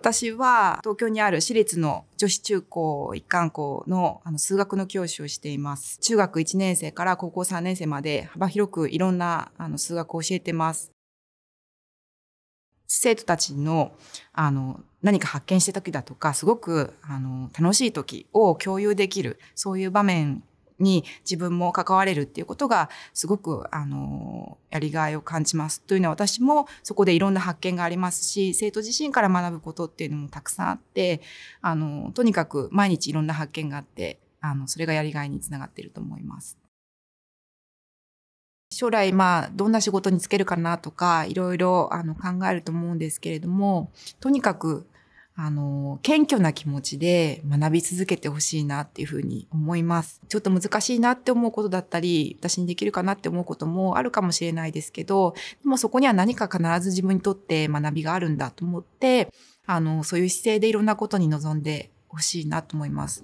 私は東京にある私立の女子中高一貫校のあの数学の教師をしています。中学1年生から高校3年生まで幅広くいろんなあの数学を教えてます。生徒たちのあの何か発見した時だとかすごくあの楽しい時を共有できるそういう場面に自分も関われるっていうことがすごくあのやりがいを感じますというのは私もそこでいろんな発見がありますし生徒自身から学ぶことっていうのもたくさんあってあのとにかく毎日いろんな発見があってあのそれがやりがいにつながっていると思います。将来まあどんな仕事に就けるかなとかいろいろあの考えると思うんですけれどもとにかくあの、謙虚な気持ちで学び続けてほしいなっていうふうに思います。ちょっと難しいなって思うことだったり、私にできるかなって思うこともあるかもしれないですけど、でもそこには何か必ず自分にとって学びがあるんだと思って、あの、そういう姿勢でいろんなことに臨んでほしいなと思います。